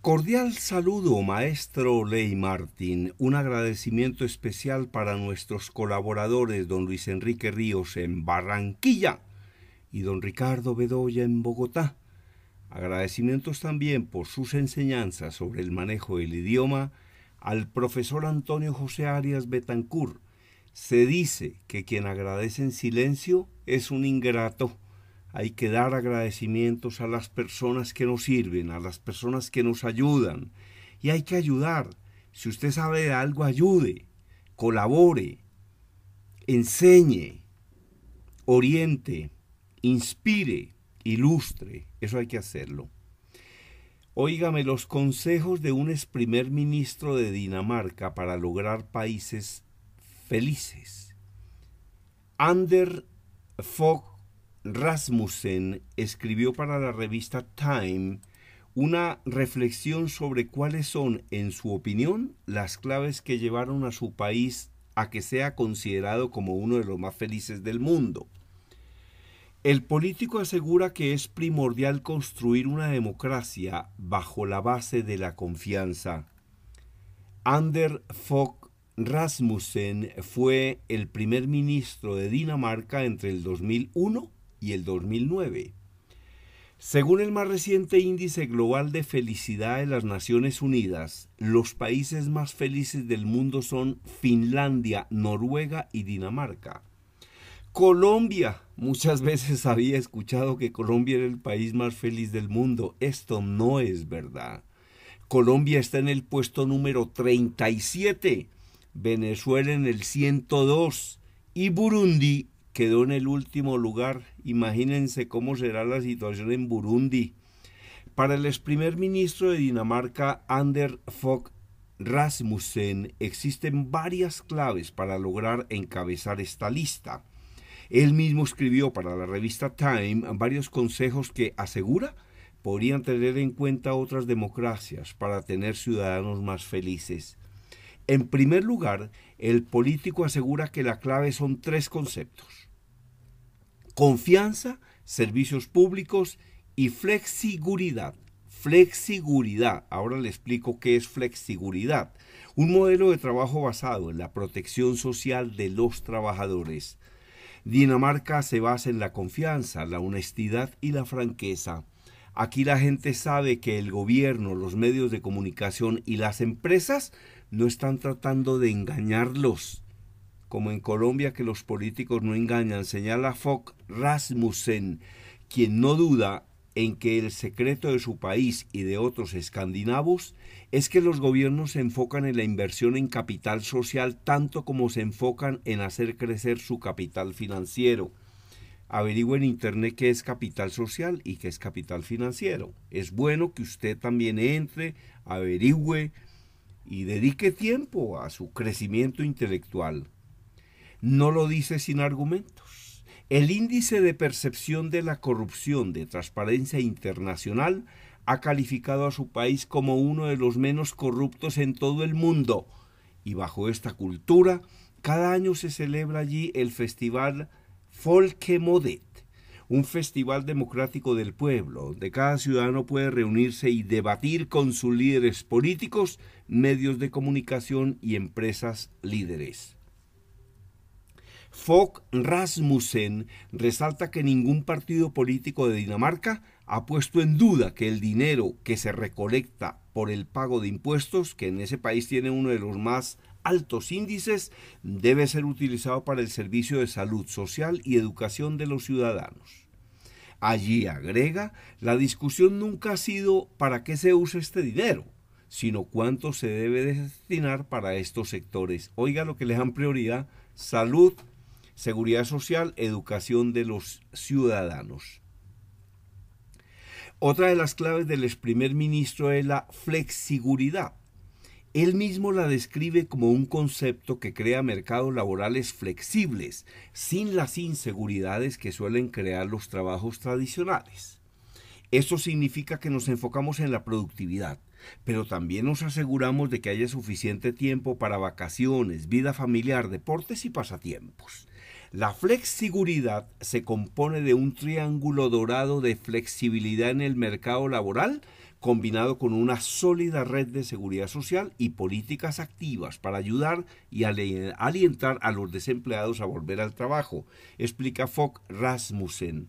Cordial saludo, maestro Ley Martín. Un agradecimiento especial para nuestros colaboradores, don Luis Enrique Ríos en Barranquilla y don Ricardo Bedoya en Bogotá. Agradecimientos también por sus enseñanzas sobre el manejo del idioma al profesor Antonio José Arias Betancur. Se dice que quien agradece en silencio es un ingrato hay que dar agradecimientos a las personas que nos sirven, a las personas que nos ayudan. Y hay que ayudar. Si usted sabe de algo, ayude, colabore, enseñe, oriente, inspire, ilustre. Eso hay que hacerlo. Óigame, los consejos de un ex primer ministro de Dinamarca para lograr países felices. Ander Fogh Rasmussen escribió para la revista Time una reflexión sobre cuáles son, en su opinión, las claves que llevaron a su país a que sea considerado como uno de los más felices del mundo. El político asegura que es primordial construir una democracia bajo la base de la confianza. Ander Fogh Rasmussen fue el primer ministro de Dinamarca entre el 2001 y el 2009. Según el más reciente índice global de felicidad de las Naciones Unidas, los países más felices del mundo son Finlandia, Noruega y Dinamarca. Colombia, muchas veces había escuchado que Colombia era el país más feliz del mundo. Esto no es verdad. Colombia está en el puesto número 37, Venezuela en el 102 y Burundi quedó en el último lugar. Imagínense cómo será la situación en Burundi. Para el ex primer ministro de Dinamarca, Ander Fogh Rasmussen, existen varias claves para lograr encabezar esta lista. Él mismo escribió para la revista Time varios consejos que asegura podrían tener en cuenta otras democracias para tener ciudadanos más felices. En primer lugar, el político asegura que la clave son tres conceptos. Confianza, servicios públicos y flexiguridad. Flexiguridad. Ahora le explico qué es flexiguridad. Un modelo de trabajo basado en la protección social de los trabajadores. Dinamarca se basa en la confianza, la honestidad y la franqueza. Aquí la gente sabe que el gobierno, los medios de comunicación y las empresas no están tratando de engañarlos, como en Colombia que los políticos no engañan, señala Fock Rasmussen, quien no duda en que el secreto de su país y de otros escandinavos es que los gobiernos se enfocan en la inversión en capital social tanto como se enfocan en hacer crecer su capital financiero. Averigüe en internet qué es capital social y qué es capital financiero. Es bueno que usted también entre, averigüe, y dedique tiempo a su crecimiento intelectual. No lo dice sin argumentos. El índice de percepción de la corrupción de Transparencia Internacional ha calificado a su país como uno de los menos corruptos en todo el mundo. Y bajo esta cultura, cada año se celebra allí el festival Folkemode, un festival democrático del pueblo, donde cada ciudadano puede reunirse y debatir con sus líderes políticos, medios de comunicación y empresas líderes. folk Rasmussen resalta que ningún partido político de Dinamarca ha puesto en duda que el dinero que se recolecta por el pago de impuestos, que en ese país tiene uno de los más altos índices debe ser utilizado para el servicio de salud social y educación de los ciudadanos. Allí agrega, la discusión nunca ha sido para qué se usa este dinero, sino cuánto se debe destinar para estos sectores. Oiga lo que les dan prioridad, salud, seguridad social, educación de los ciudadanos. Otra de las claves del ex primer ministro es la flexiguridad. Él mismo la describe como un concepto que crea mercados laborales flexibles, sin las inseguridades que suelen crear los trabajos tradicionales. Esto significa que nos enfocamos en la productividad, pero también nos aseguramos de que haya suficiente tiempo para vacaciones, vida familiar, deportes y pasatiempos. La flexiguridad se compone de un triángulo dorado de flexibilidad en el mercado laboral combinado con una sólida red de seguridad social y políticas activas para ayudar y alientar a los desempleados a volver al trabajo, explica Fock Rasmussen.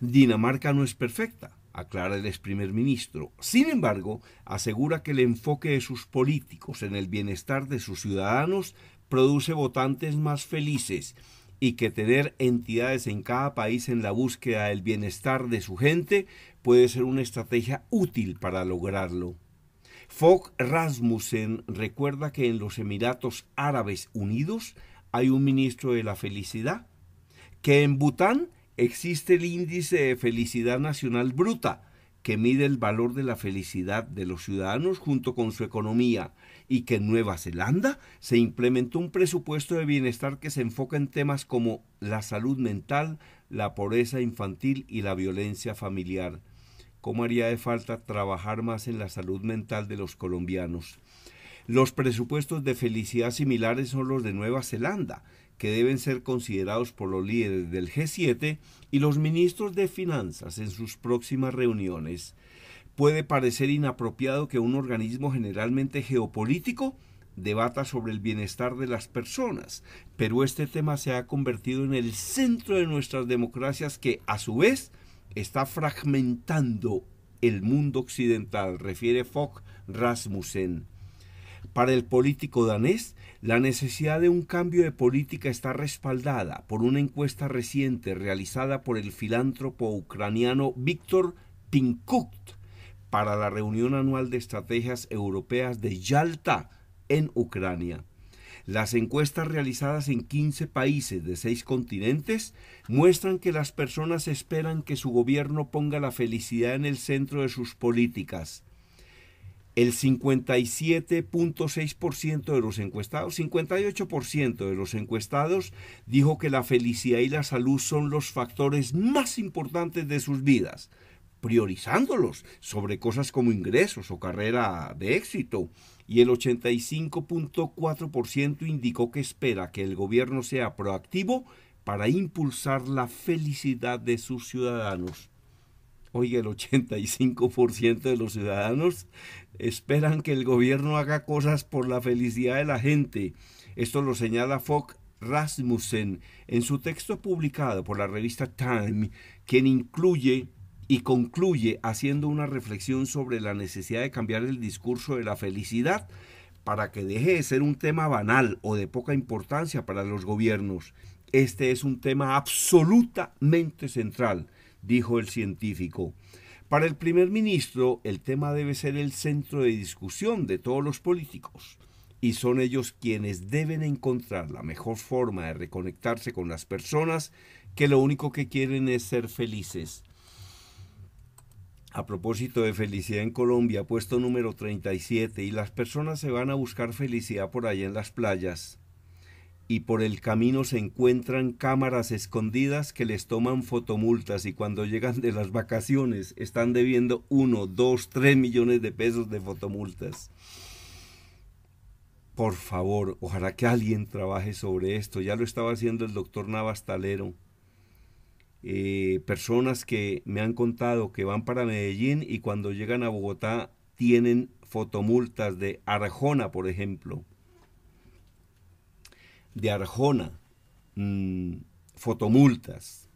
Dinamarca no es perfecta, aclara el ex primer ministro. Sin embargo, asegura que el enfoque de sus políticos en el bienestar de sus ciudadanos produce votantes más felices y que tener entidades en cada país en la búsqueda del bienestar de su gente puede ser una estrategia útil para lograrlo. Fogg Rasmussen recuerda que en los Emiratos Árabes Unidos hay un ministro de la felicidad, que en Bután existe el índice de felicidad nacional bruta, que mide el valor de la felicidad de los ciudadanos junto con su economía y que en Nueva Zelanda se implementó un presupuesto de bienestar que se enfoca en temas como la salud mental, la pobreza infantil y la violencia familiar. ¿Cómo haría de falta trabajar más en la salud mental de los colombianos? Los presupuestos de felicidad similares son los de Nueva Zelanda, que deben ser considerados por los líderes del G7 y los ministros de Finanzas en sus próximas reuniones. Puede parecer inapropiado que un organismo generalmente geopolítico debata sobre el bienestar de las personas, pero este tema se ha convertido en el centro de nuestras democracias que, a su vez, está fragmentando el mundo occidental, refiere Fogg Rasmussen. Para el político danés, la necesidad de un cambio de política está respaldada por una encuesta reciente realizada por el filántropo ucraniano Víctor Pinkut para la reunión anual de estrategias europeas de Yalta en Ucrania. Las encuestas realizadas en 15 países de 6 continentes muestran que las personas esperan que su gobierno ponga la felicidad en el centro de sus políticas el 57.6% de los encuestados, 58% de los encuestados dijo que la felicidad y la salud son los factores más importantes de sus vidas, priorizándolos sobre cosas como ingresos o carrera de éxito. Y el 85.4% indicó que espera que el gobierno sea proactivo para impulsar la felicidad de sus ciudadanos. Oye, el 85% de los ciudadanos esperan que el gobierno haga cosas por la felicidad de la gente. Esto lo señala Fock Rasmussen en su texto publicado por la revista Time, quien incluye y concluye haciendo una reflexión sobre la necesidad de cambiar el discurso de la felicidad para que deje de ser un tema banal o de poca importancia para los gobiernos. Este es un tema absolutamente central dijo el científico. Para el primer ministro, el tema debe ser el centro de discusión de todos los políticos, y son ellos quienes deben encontrar la mejor forma de reconectarse con las personas que lo único que quieren es ser felices. A propósito de felicidad en Colombia, puesto número 37, y las personas se van a buscar felicidad por allá en las playas y por el camino se encuentran cámaras escondidas que les toman fotomultas y cuando llegan de las vacaciones están debiendo 1, dos, tres millones de pesos de fotomultas. Por favor, ojalá que alguien trabaje sobre esto. Ya lo estaba haciendo el doctor Navastalero. Eh, personas que me han contado que van para Medellín y cuando llegan a Bogotá tienen fotomultas de Arjona, por ejemplo de Arjona, mm, fotomultas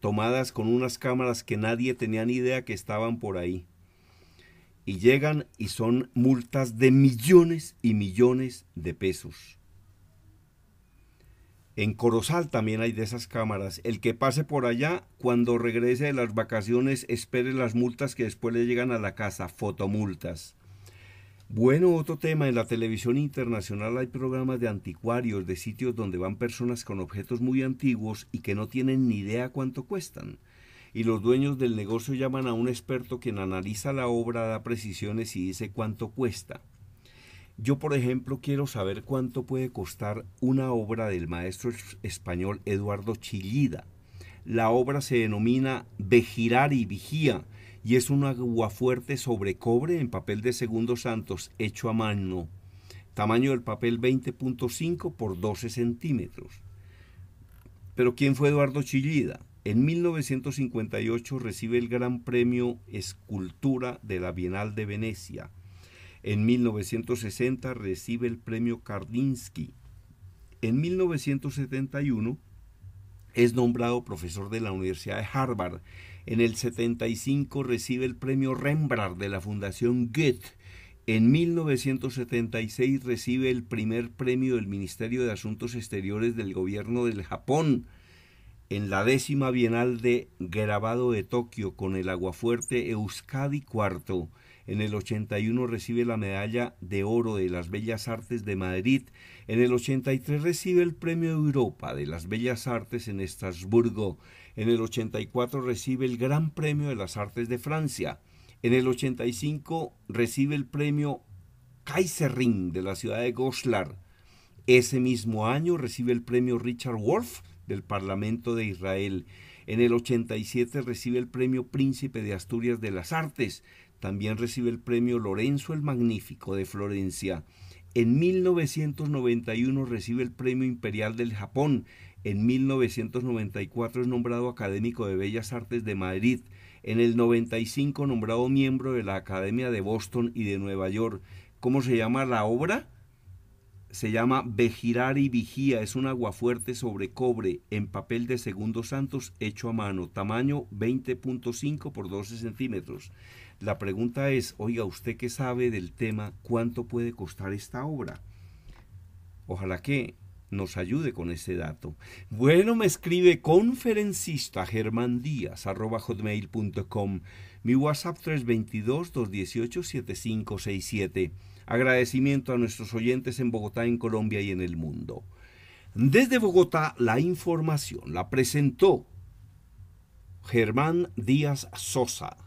tomadas con unas cámaras que nadie tenía ni idea que estaban por ahí. Y llegan y son multas de millones y millones de pesos. En Corozal también hay de esas cámaras. El que pase por allá, cuando regrese de las vacaciones, espere las multas que después le llegan a la casa, fotomultas. Bueno, otro tema, en la televisión internacional hay programas de anticuarios, de sitios donde van personas con objetos muy antiguos y que no tienen ni idea cuánto cuestan. Y los dueños del negocio llaman a un experto quien analiza la obra, da precisiones y dice cuánto cuesta. Yo, por ejemplo, quiero saber cuánto puede costar una obra del maestro español Eduardo Chillida. La obra se denomina girar y Vigía y es un aguafuerte sobre cobre en papel de Segundo santos hecho a mano. Tamaño del papel 20.5 por 12 centímetros. Pero ¿quién fue Eduardo Chillida? En 1958 recibe el Gran Premio Escultura de la Bienal de Venecia. En 1960 recibe el Premio Kardinsky. En 1971 es nombrado profesor de la Universidad de Harvard. En el 75 recibe el premio Rembrandt de la Fundación Goethe. En 1976 recibe el primer premio del Ministerio de Asuntos Exteriores del Gobierno del Japón. En la décima Bienal de Grabado de Tokio con el Aguafuerte Euskadi IV. En el 81 recibe la medalla de oro de las Bellas Artes de Madrid. En el 83 recibe el Premio Europa de las Bellas Artes en Estrasburgo. En el 84 recibe el Gran Premio de las Artes de Francia. En el 85 recibe el Premio Kaiserring de la ciudad de Goslar. Ese mismo año recibe el Premio Richard Wolf del Parlamento de Israel. En el 87 recibe el premio Príncipe de Asturias de las Artes. También recibe el premio Lorenzo el Magnífico de Florencia. En 1991 recibe el premio Imperial del Japón. En 1994 es nombrado académico de Bellas Artes de Madrid. En el 95 nombrado miembro de la Academia de Boston y de Nueva York. ¿Cómo se llama la obra? se llama Bejirar y Vigía, es un aguafuerte sobre cobre en papel de Segundo Santos hecho a mano, tamaño 20.5 por 12 centímetros. La pregunta es, oiga, usted que sabe del tema, ¿cuánto puede costar esta obra? Ojalá que nos ayude con ese dato. Bueno, me escribe conferencista germán díaz mi WhatsApp 322-218-7567. Agradecimiento a nuestros oyentes en Bogotá, en Colombia y en el mundo. Desde Bogotá, la información la presentó Germán Díaz Sosa